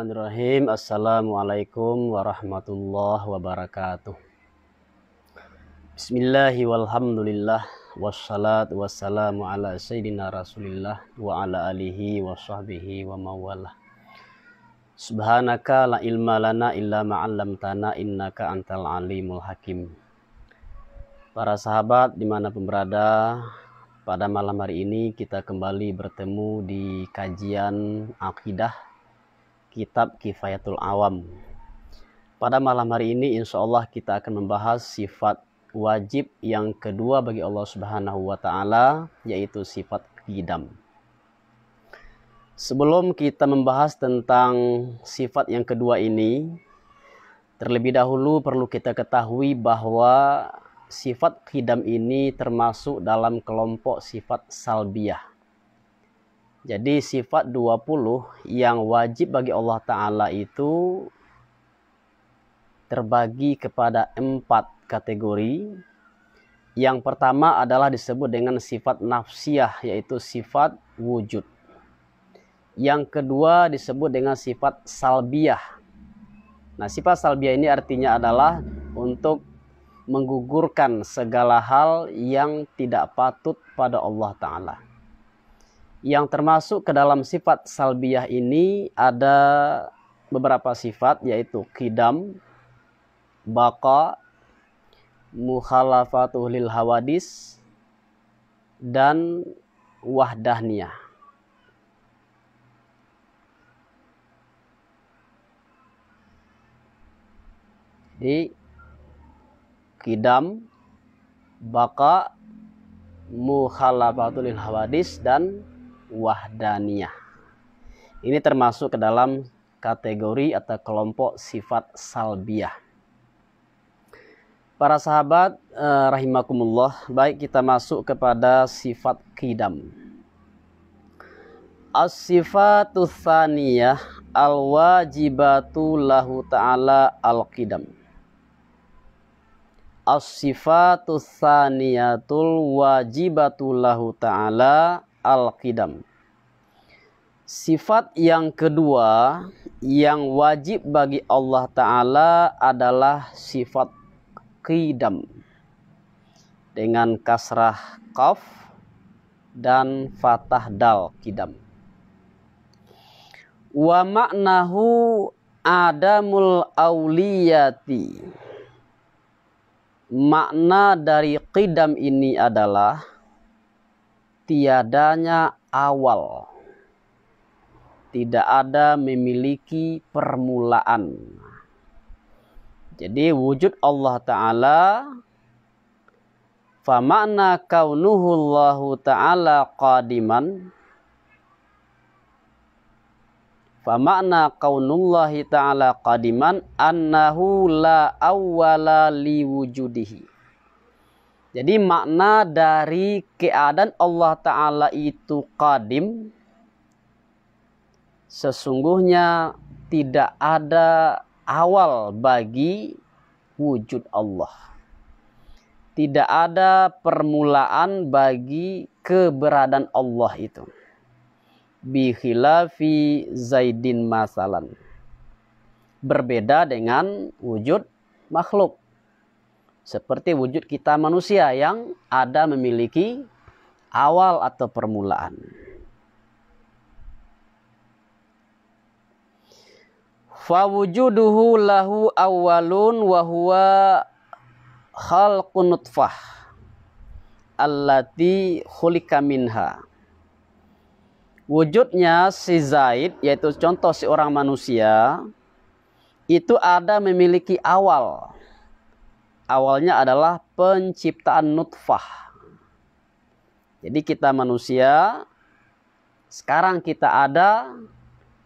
Bismillahirrahmanirrahim. Assalamualaikum warahmatullahi wabarakatuh. Bismillahi walhamdulillah wassalatu wassalamu ala sayyidina rasulillah wa ala alihi wa sahbihi wa mawalah. Subhanaka la ilma lana illa ma'allamtana innaka antal alimul hakim. Para sahabat dimanapun berada, pada malam hari ini kita kembali bertemu di kajian akidah kitab Kifayatul Awam. Pada malam hari ini insya Allah kita akan membahas sifat wajib yang kedua bagi Allah Subhanahu wa taala yaitu sifat kidam. Sebelum kita membahas tentang sifat yang kedua ini, terlebih dahulu perlu kita ketahui bahwa sifat kidam ini termasuk dalam kelompok sifat salbiah. Jadi sifat 20 yang wajib bagi Allah Ta'ala itu terbagi kepada empat kategori. Yang pertama adalah disebut dengan sifat nafsiyah yaitu sifat wujud. Yang kedua disebut dengan sifat salbiah. Nah sifat salbiah ini artinya adalah untuk menggugurkan segala hal yang tidak patut pada Allah Ta'ala. Yang termasuk ke dalam sifat salbiyah ini ada beberapa sifat yaitu kidam, baka, mukhalafatuh lil hawadis, dan wahdahniyah. Jadi kidam, baka, mukhalafatul hawadis dan wahdaniyah. Ini termasuk ke dalam kategori atau kelompok sifat salbiah. Para sahabat eh, rahimakumullah, baik kita masuk kepada sifat kidam. As-sifatu tsaniyah al-wajibatu lahu ta'ala al-qidam. As-sifatu tsaniyatul wajibatu lahu ta'ala al-qidam. Sifat yang kedua yang wajib bagi Allah Ta'ala adalah sifat qidam dengan kasrah qaf dan fatah dal qidam. Wa maknahu adamul awliyati. Makna dari qidam ini adalah tiadanya awal. Tidak ada memiliki permulaan. Jadi wujud Allah Ta'ala Famakna kaunuhu Allah Ta'ala qadiman Famakna kaunullahi Ta'ala qadiman Annahu la awwala liwujudihi jadi makna dari keadaan Allah Ta'ala itu kadim, sesungguhnya tidak ada awal bagi wujud Allah. Tidak ada permulaan bagi keberadaan Allah itu. Bihilafi Zaidin Masalan. Berbeda dengan wujud makhluk. Seperti wujud kita manusia yang ada memiliki awal atau permulaan. Fawujuduhu lahu awalun wa huwa khalqun nutfah allati khulika minha. Wujudnya si Zaid yaitu contoh si orang manusia itu ada memiliki awal awalnya adalah penciptaan nutfah. Jadi kita manusia, sekarang kita ada,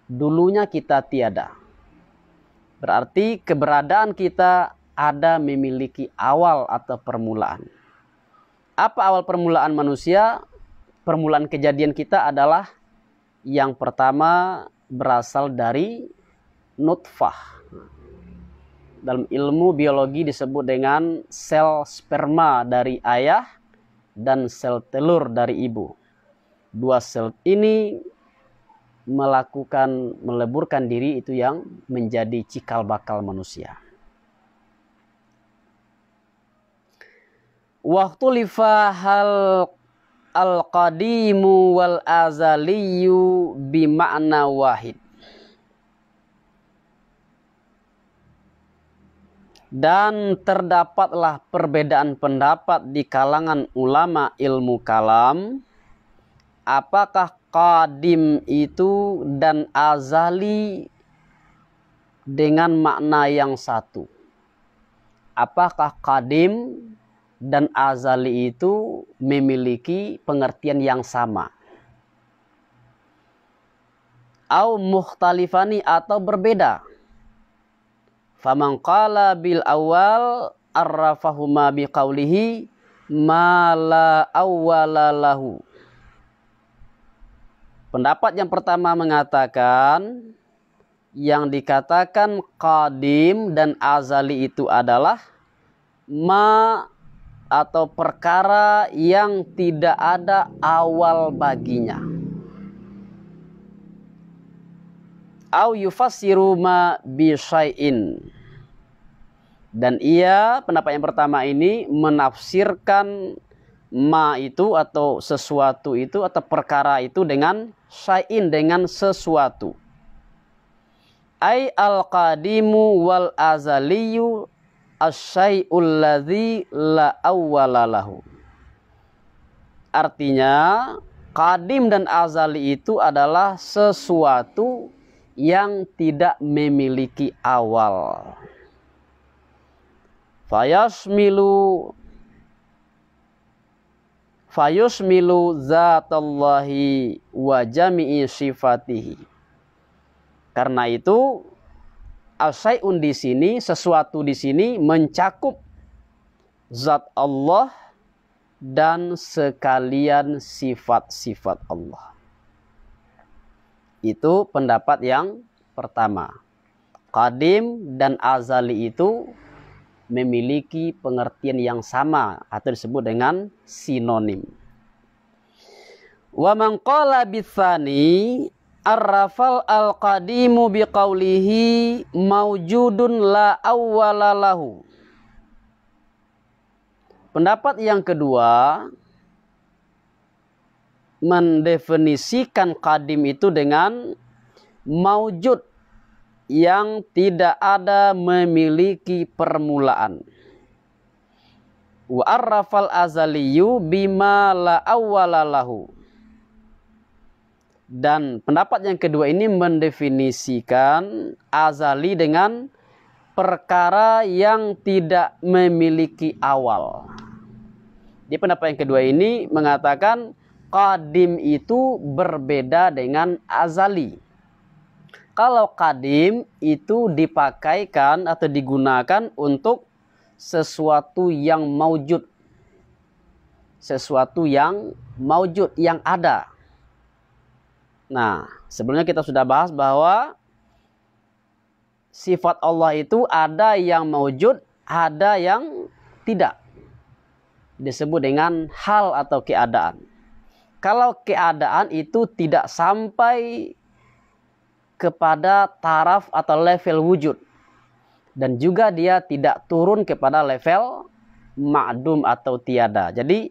dulunya kita tiada. Berarti keberadaan kita ada memiliki awal atau permulaan. Apa awal permulaan manusia? Permulaan kejadian kita adalah yang pertama berasal dari nutfah dalam ilmu biologi disebut dengan sel sperma dari ayah dan sel telur dari ibu. Dua sel ini melakukan meleburkan diri itu yang menjadi cikal bakal manusia. Waktu hal al qadimu wal azaliyu bima'na wahid dan terdapatlah perbedaan pendapat di kalangan ulama ilmu kalam apakah qadim itu dan azali dengan makna yang satu apakah qadim dan azali itu memiliki pengertian yang sama au muhtalifani atau berbeda Faman qala bil awal arrafahuma biqaulihi ma la awwala lahu. Pendapat yang pertama mengatakan yang dikatakan qadim dan azali itu adalah ma atau perkara yang tidak ada awal baginya. Au yufassiru ma bi syai'in. Dan ia pendapat yang pertama ini menafsirkan ma itu atau sesuatu itu atau perkara itu dengan syain dengan sesuatu. Ai al-qadimu wal azaliyu asyai'ul ladzi la awwalalahu. Artinya Kadim dan azali itu adalah sesuatu yang tidak memiliki awal fayasmilu fayusmilu zatallahi wa jami'i sifatihi karena itu asaiun di sini sesuatu di sini mencakup zat Allah dan sekalian sifat-sifat Allah. Itu pendapat yang pertama. Qadim dan azali itu memiliki pengertian yang sama atau disebut dengan sinonim. Wa man qala bitsani arrafal al-qadimu biqaulihi maujudun la awwala lahu. Pendapat yang kedua mendefinisikan kadim itu dengan maujud yang tidak ada memiliki permulaan. Wa azaliyu bima la Dan pendapat yang kedua ini mendefinisikan azali dengan perkara yang tidak memiliki awal. Di pendapat yang kedua ini mengatakan qadim itu berbeda dengan azali. Kalau kadim itu dipakaikan atau digunakan untuk sesuatu yang maujud. Sesuatu yang maujud, yang ada. Nah, sebelumnya kita sudah bahas bahwa sifat Allah itu ada yang maujud, ada yang tidak. Disebut dengan hal atau keadaan. Kalau keadaan itu tidak sampai kepada taraf atau level wujud dan juga dia tidak turun kepada level ma'dum atau tiada. Jadi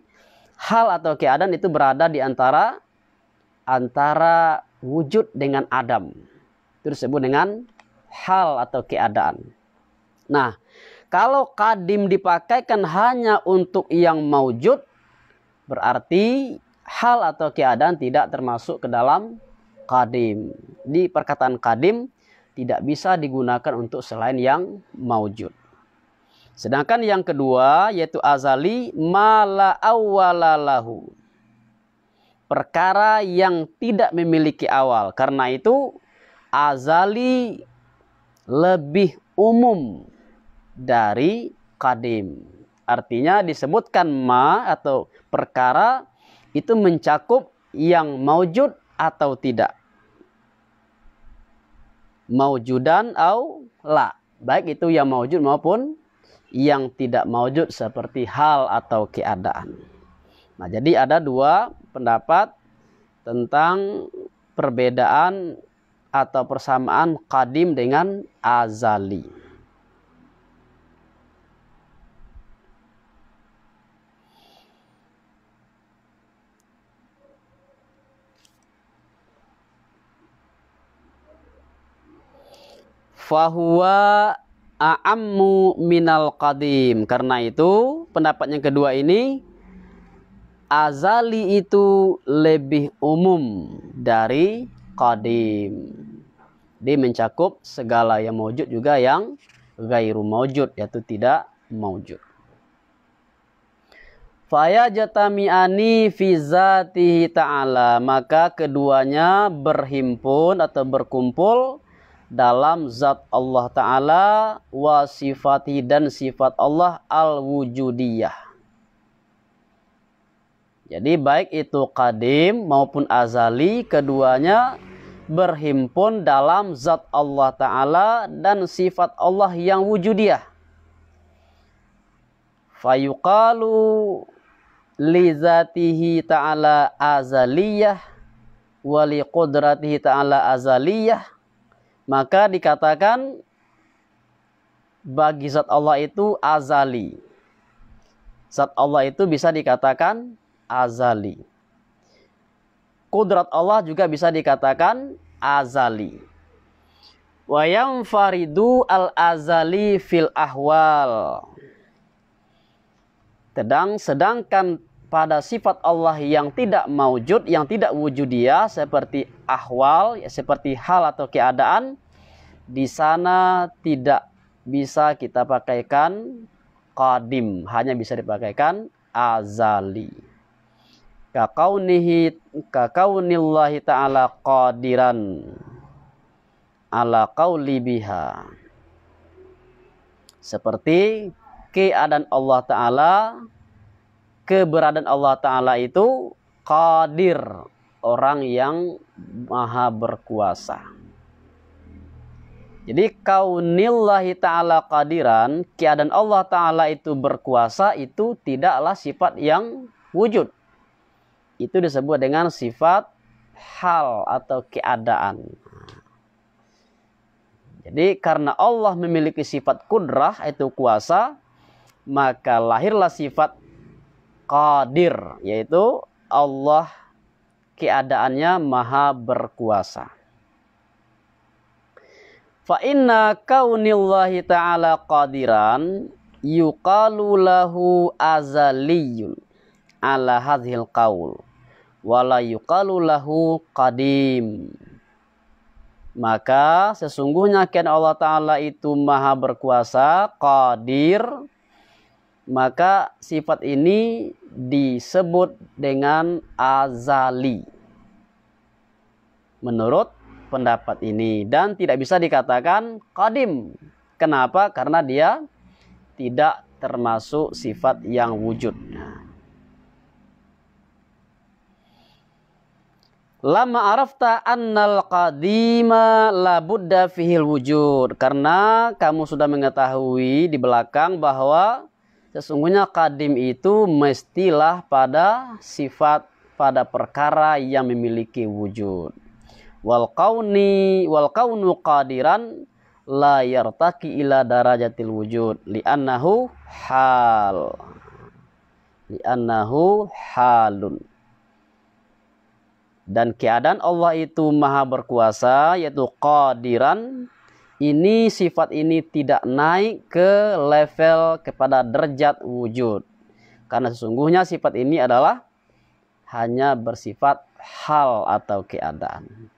hal atau keadaan itu berada di antara antara wujud dengan adam. Itu disebut dengan hal atau keadaan. Nah, kalau kadim dipakaikan hanya untuk yang maujud berarti hal atau keadaan tidak termasuk ke dalam Kadim Di perkataan kadim tidak bisa digunakan untuk selain yang maujud. Sedangkan yang kedua yaitu azali mala awalalahu. Perkara yang tidak memiliki awal. Karena itu azali lebih umum dari kadim. Artinya disebutkan ma atau perkara itu mencakup yang maujud atau tidak. Maujudan au la. Baik itu yang maujud maupun yang tidak maujud seperti hal atau keadaan. Nah, jadi ada dua pendapat tentang perbedaan atau persamaan kadim dengan azali. fahuwa a'ammu minal qadim. Karena itu, pendapat yang kedua ini azali itu lebih umum dari qadim. Dia mencakup segala yang maujud juga yang gairu mawujud, yaitu tidak mawujud. Faya jatami'ani fi zatihi ta'ala. Maka keduanya berhimpun atau berkumpul dalam zat Allah Ta'ala wa sifati dan sifat Allah al-wujudiyah. Jadi baik itu kadim maupun azali keduanya berhimpun dalam zat Allah Ta'ala dan sifat Allah yang wujudiyah. Fayuqalu lizatihi ta'ala azaliyah wa li qudratihi ta'ala azaliyah maka dikatakan bagi zat Allah itu azali. Zat Allah itu bisa dikatakan azali. Kudrat Allah juga bisa dikatakan azali. Wayam faridu al azali fil ahwal. Sedang sedangkan pada sifat Allah yang tidak maujud, yang tidak wujud Dia, seperti ahwal, ya, seperti hal atau keadaan, di sana tidak bisa kita pakaikan qadim, hanya bisa dipakaikan azali. Kakaunihi kakaunillahi ta'ala qadiran ala qawli biha. Seperti keadaan Allah Ta'ala keberadaan Allah Ta'ala itu qadir, orang yang maha berkuasa. Jadi kaunillahi ta'ala qadiran, keadaan Allah ta'ala itu berkuasa itu tidaklah sifat yang wujud. Itu disebut dengan sifat hal atau keadaan. Jadi karena Allah memiliki sifat kudrah itu kuasa, maka lahirlah sifat Qadir, yaitu Allah keadaannya maha berkuasa. Fa inna kaunillahi ta'ala qadiran yuqalu lahu azaliyun ala hadhil qaul wala yuqalu lahu qadim. Maka sesungguhnya kan Allah Ta'ala itu maha berkuasa, qadir, maka sifat ini disebut dengan azali. Menurut pendapat ini dan tidak bisa dikatakan qadim. Kenapa? Karena dia tidak termasuk sifat yang wujud. Lama arafta annal qadima labudda fihil wujud. Karena kamu sudah mengetahui di belakang bahwa Sesungguhnya kadim itu mestilah pada sifat pada perkara yang memiliki wujud. Wal kauni wal kaunu qadiran la yartaki ila darajatil wujud lianahu hal annahu halun dan keadaan Allah itu maha berkuasa yaitu qadiran ini sifat ini tidak naik ke level kepada derajat wujud. Karena sesungguhnya sifat ini adalah hanya bersifat hal atau keadaan.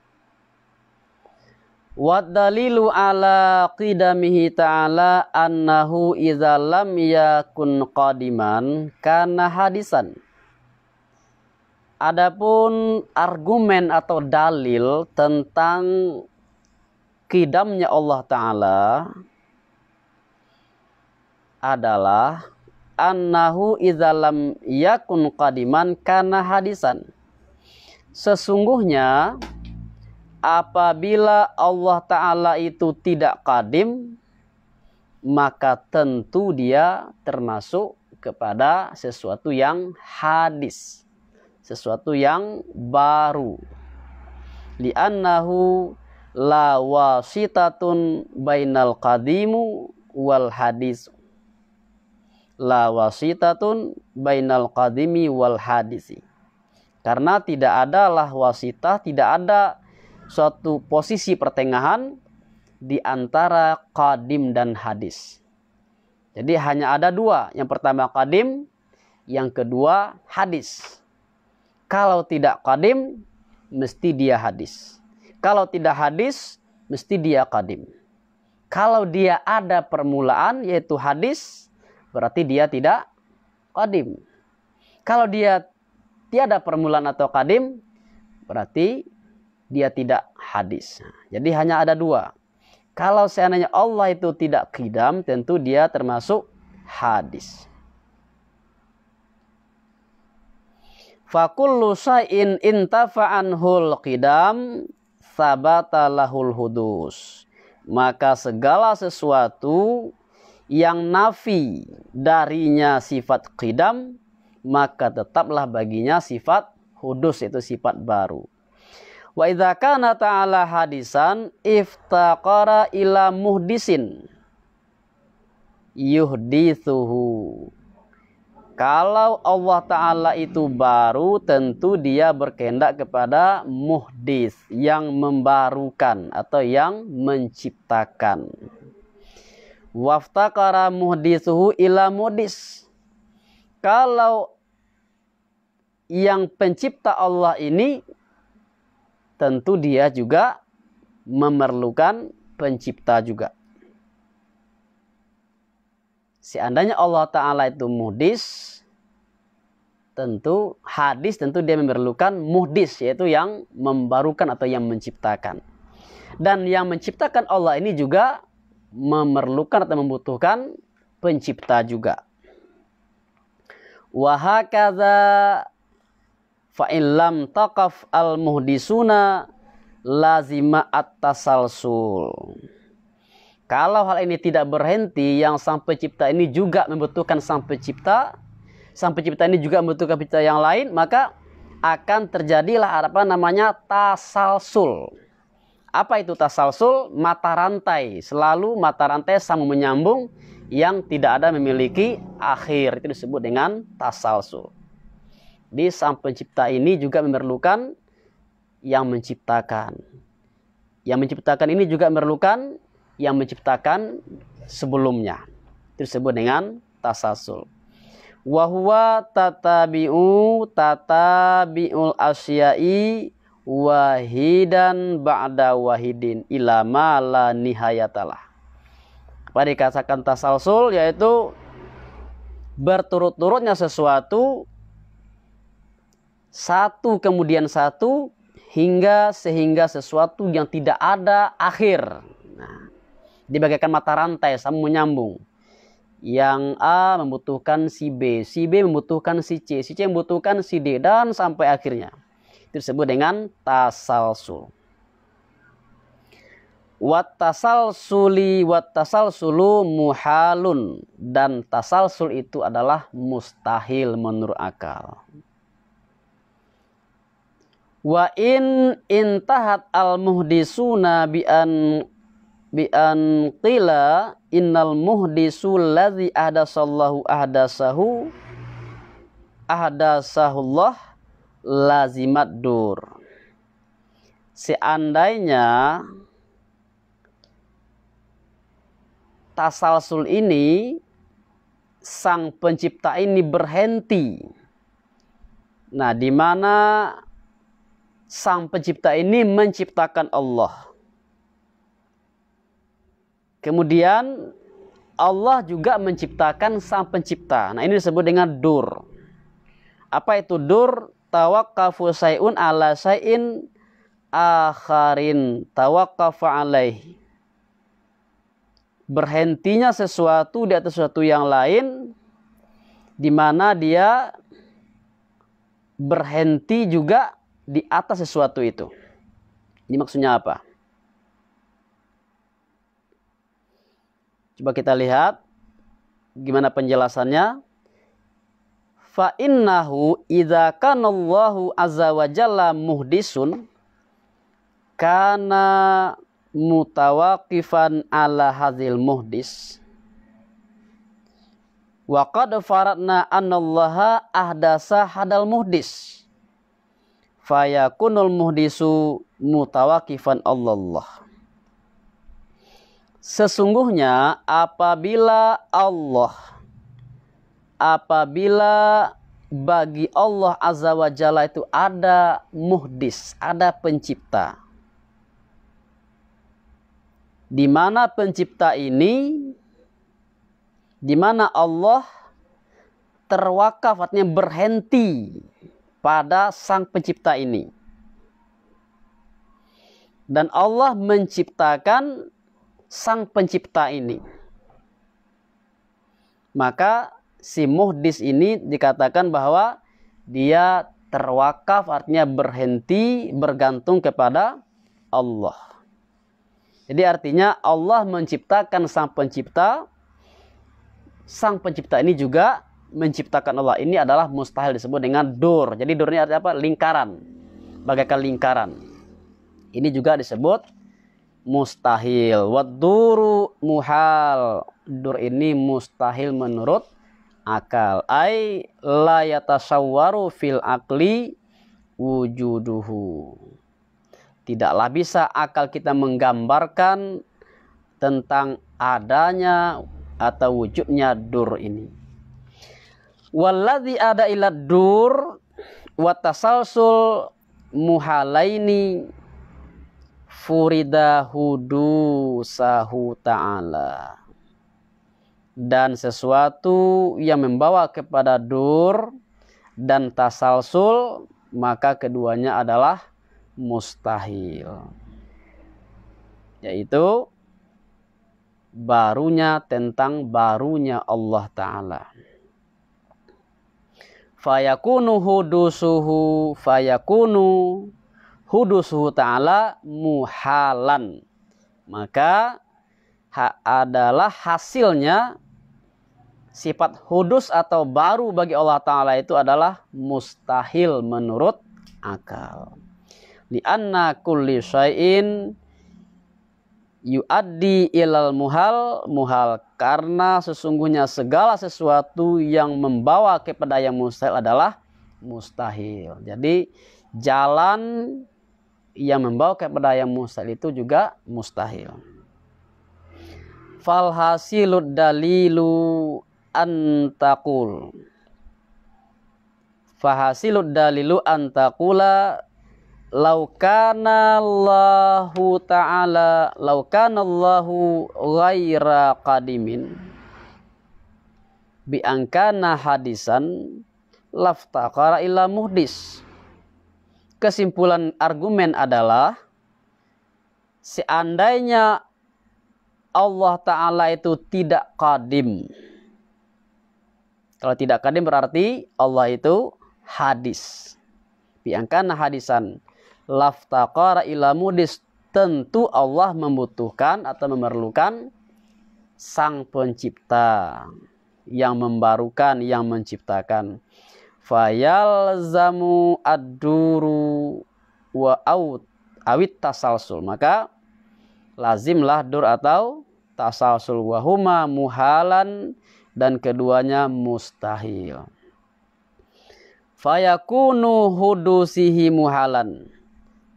dalilu ala qidamihi ta'ala annahu idza lam yakun qadiman kana hadisan. Adapun argumen atau dalil tentang Kidamnya Allah Ta'ala adalah annahu izalam yakun qadiman karena hadisan. Sesungguhnya apabila Allah Ta'ala itu tidak kadim, maka tentu dia termasuk kepada sesuatu yang hadis. Sesuatu yang baru. Li'annahu la wasitatun bainal qadimu wal hadis la wasitatun bainal qadimi wal hadisi karena tidak ada lah wasita, tidak ada suatu posisi pertengahan di antara qadim dan hadis jadi hanya ada dua yang pertama qadim yang kedua hadis kalau tidak qadim mesti dia hadis kalau tidak hadis, mesti dia kadim. Kalau dia ada permulaan, yaitu hadis, berarti dia tidak kadim. Kalau dia tiada permulaan atau kadim, berarti dia tidak hadis. Jadi hanya ada dua. Kalau seandainya Allah itu tidak kidam, tentu dia termasuk hadis. Fakullu sayin intafa'anhul qidam sabatalahul hudus. Maka segala sesuatu yang nafi darinya sifat qidam, maka tetaplah baginya sifat hudus itu sifat baru. Wa idza kana ta'ala hadisan iftaqara ila muhdisin yuhdithuhu kalau Allah Ta'ala itu baru, tentu dia berkehendak kepada muhdis yang membarukan atau yang menciptakan. Waftakara muhdisuhu ila muhdis. Kalau yang pencipta Allah ini, tentu dia juga memerlukan pencipta juga seandainya Allah Ta'ala itu muhdis, tentu hadis tentu dia memerlukan muhdis yaitu yang membarukan atau yang menciptakan. Dan yang menciptakan Allah ini juga memerlukan atau membutuhkan pencipta juga. Wahakadha fa'ilam taqaf al-muhdisuna lazima at-tasalsul. Kalau hal ini tidak berhenti, yang sang pencipta ini juga membutuhkan sang pencipta, sang pencipta ini juga membutuhkan pencipta yang lain, maka akan terjadilah apa namanya tasalsul. Apa itu tasalsul? Mata rantai. Selalu mata rantai sama menyambung yang tidak ada memiliki akhir. Itu disebut dengan tasalsul. Di sang pencipta ini juga memerlukan yang menciptakan. Yang menciptakan ini juga memerlukan yang menciptakan sebelumnya. tersebut dengan tasasul. Wahwa tatabi'u tatabi'ul asyai wahidan ba'da wahidin ilama la nihayatalah. Apa dikatakan tasasul yaitu berturut-turutnya sesuatu satu kemudian satu hingga sehingga sesuatu yang tidak ada akhir. Nah, Dibagikan mata rantai sama menyambung. Yang A membutuhkan si B, si B membutuhkan si C, si C membutuhkan si D dan sampai akhirnya. Itu disebut dengan tasalsul. Wat tasalsuli wat tasalsulu muhalun dan tasalsul itu adalah mustahil menurut akal. Wa in intahat al muhdisuna bi an bi an qila innal muhdisu ladzi ahdasallahu ahdasahu ahdasahullah lazimat dur seandainya tasalsul ini sang pencipta ini berhenti nah di mana sang pencipta ini menciptakan Allah Kemudian Allah juga menciptakan sang pencipta. Nah, ini disebut dengan dur. Apa itu dur? Tawakkafu sayun ala sayin akharin. tawakkafu alaih. Berhentinya sesuatu di atas sesuatu yang lain di mana dia berhenti juga di atas sesuatu itu. Ini maksudnya apa? Coba kita lihat gimana penjelasannya. Fa innahu idza kana Allahu azza wa jalla muhdisun kana mutawaqifan ala hadzal muhdis. Wa qad faradna annallaha ahdasa hadal muhdis. Fayakunul muhdisu mutawaqifan Allah. Sesungguhnya apabila Allah apabila bagi Allah Azza wa Jalla itu ada muhdis, ada pencipta. Di mana pencipta ini di mana Allah terwakaf artinya berhenti pada sang pencipta ini. Dan Allah menciptakan sang pencipta ini. Maka si muhdis ini dikatakan bahwa dia terwakaf artinya berhenti bergantung kepada Allah. Jadi artinya Allah menciptakan sang pencipta. Sang pencipta ini juga menciptakan Allah. Ini adalah mustahil disebut dengan dur. Jadi ini artinya apa? Lingkaran. Bagaikan lingkaran. Ini juga disebut mustahil. Waduru muhal. Dur ini mustahil menurut akal. ay la yatasawwaru fil akli wujuduhu. Tidaklah bisa akal kita menggambarkan tentang adanya atau wujudnya dur ini. Walladzi ada ila dur watasalsul muhalaini furida hudu sahu ta'ala dan sesuatu yang membawa kepada dur dan tasalsul maka keduanya adalah mustahil yaitu barunya tentang barunya Allah taala fayakunu hudusuhu fayakunu hudusuhu ta'ala muhalan. Maka ha adalah hasilnya sifat hudus atau baru bagi Allah Ta'ala itu adalah mustahil menurut akal. Lianna kulli syai'in yuaddi ilal muhal muhal karena sesungguhnya segala sesuatu yang membawa kepada yang mustahil adalah mustahil. Jadi jalan yang membawa kepada yang mustahil itu juga mustahil. Falhasilud dalilu antakul. Fahasilud dalilu antakula laukana Allahu ta'ala laukana Allahu ghaira qadimin biangkana hadisan laftaqara ila muhdis kesimpulan argumen adalah seandainya Allah Ta'ala itu tidak kadim. Kalau tidak kadim berarti Allah itu hadis. Biangkan hadisan. Laftaqara ilamu dis. Tentu Allah membutuhkan atau memerlukan sang pencipta yang membarukan, yang menciptakan fayalzamu zamu aduru wa aut awit tasalsul maka lazimlah dur atau tasalsul wahuma muhalan dan keduanya mustahil fayakunu hudusihi muhalan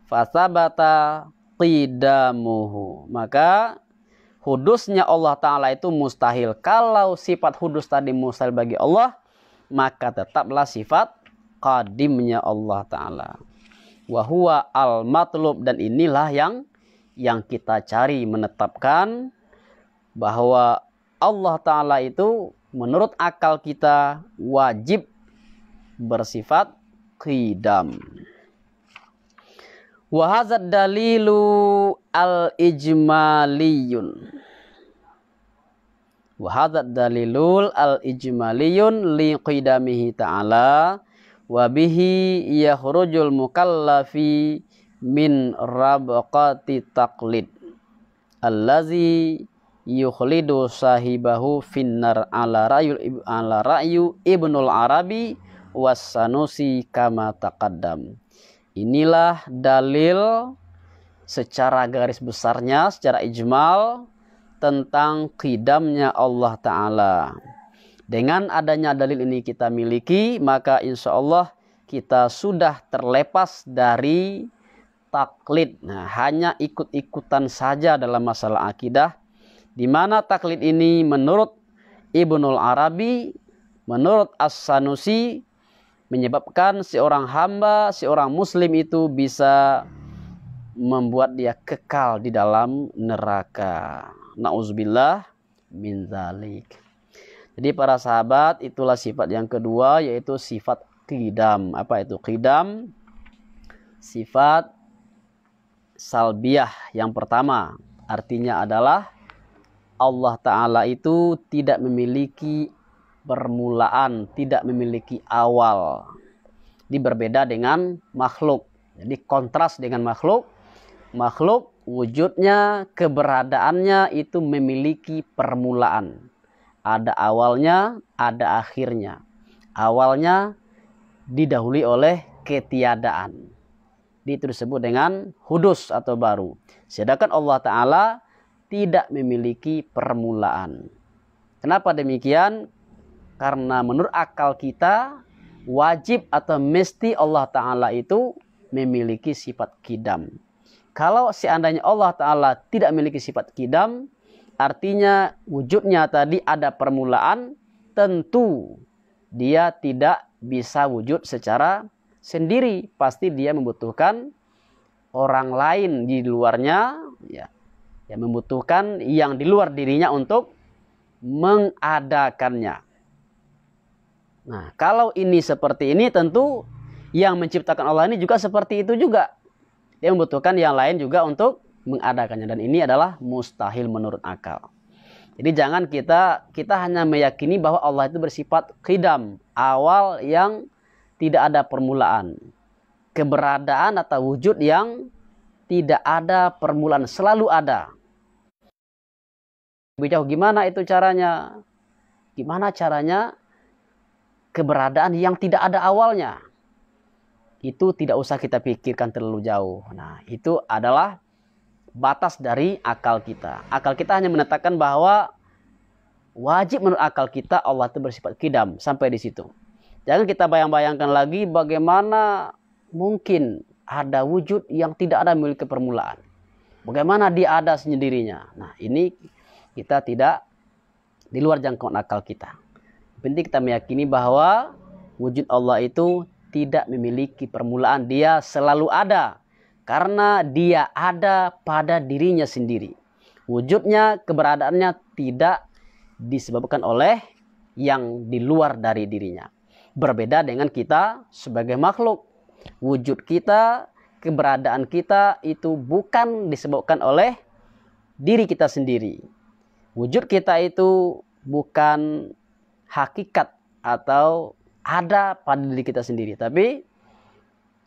fasabata qidamuhu maka hudusnya Allah Ta'ala itu mustahil. Kalau sifat hudus tadi mustahil bagi Allah, maka tetaplah sifat qadimnya Allah taala. Wa huwa al matlub dan inilah yang yang kita cari menetapkan bahwa Allah taala itu menurut akal kita wajib bersifat qidam. Wahazad dalilu al ijmaliyun. Wahadat dalilul al ijmaliyun li qidamihi ta'ala wa bihi yakhrujul mukallafi min rabqati taqlid allazi yukhlidu sahibahu finnar ala rayu ala rayu ibnul arabi wasanusi kama taqaddam inilah dalil secara garis besarnya secara ijmal tentang kidamnya Allah Ta'ala. Dengan adanya dalil ini kita miliki, maka insya Allah kita sudah terlepas dari taklid. Nah, hanya ikut-ikutan saja dalam masalah akidah. Di mana taklid ini menurut Ibnul Arabi, menurut As-Sanusi, menyebabkan seorang hamba, seorang muslim itu bisa membuat dia kekal di dalam neraka. Nauzubillah min zalik. Jadi para sahabat itulah sifat yang kedua yaitu sifat qidam. Apa itu qidam? Sifat salbiah yang pertama artinya adalah Allah taala itu tidak memiliki permulaan, tidak memiliki awal. Ini berbeda dengan makhluk. Jadi kontras dengan makhluk. Makhluk wujudnya, keberadaannya itu memiliki permulaan. Ada awalnya, ada akhirnya. Awalnya didahului oleh ketiadaan. Itu disebut dengan hudus atau baru. Sedangkan Allah Ta'ala tidak memiliki permulaan. Kenapa demikian? Karena menurut akal kita wajib atau mesti Allah Ta'ala itu memiliki sifat kidam kalau seandainya Allah Ta'ala tidak memiliki sifat kidam, artinya wujudnya tadi ada permulaan, tentu dia tidak bisa wujud secara sendiri. Pasti dia membutuhkan orang lain di luarnya, ya, ya membutuhkan yang di luar dirinya untuk mengadakannya. Nah, kalau ini seperti ini tentu yang menciptakan Allah ini juga seperti itu juga dia membutuhkan yang lain juga untuk mengadakannya dan ini adalah mustahil menurut akal. Jadi jangan kita kita hanya meyakini bahwa Allah itu bersifat khidam, awal yang tidak ada permulaan. Keberadaan atau wujud yang tidak ada permulaan, selalu ada. Bicara gimana itu caranya? Gimana caranya keberadaan yang tidak ada awalnya? itu tidak usah kita pikirkan terlalu jauh. Nah, itu adalah batas dari akal kita. Akal kita hanya menetapkan bahwa wajib menurut akal kita Allah itu bersifat kidam sampai di situ. Jangan kita bayang-bayangkan lagi bagaimana mungkin ada wujud yang tidak ada milik permulaan. Bagaimana dia ada sendirinya. Nah, ini kita tidak di luar jangkauan akal kita. Penting kita meyakini bahwa wujud Allah itu tidak memiliki permulaan. Dia selalu ada karena dia ada pada dirinya sendiri. Wujudnya, keberadaannya tidak disebabkan oleh yang di luar dari dirinya. Berbeda dengan kita sebagai makhluk. Wujud kita, keberadaan kita itu bukan disebabkan oleh diri kita sendiri. Wujud kita itu bukan hakikat atau ada pada diri kita sendiri, tapi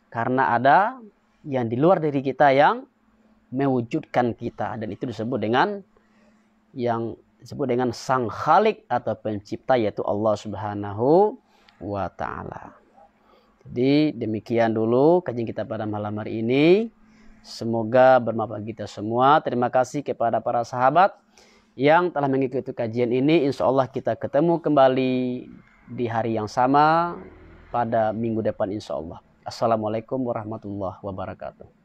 karena ada yang di luar diri kita yang mewujudkan kita dan itu disebut dengan yang disebut dengan sang khalik atau pencipta yaitu Allah Subhanahu wa taala. Jadi demikian dulu kajian kita pada malam hari ini. Semoga bermanfaat kita semua. Terima kasih kepada para sahabat yang telah mengikuti kajian ini. Insya Allah kita ketemu kembali di hari yang sama pada minggu depan insya Allah. Assalamualaikum warahmatullahi wabarakatuh.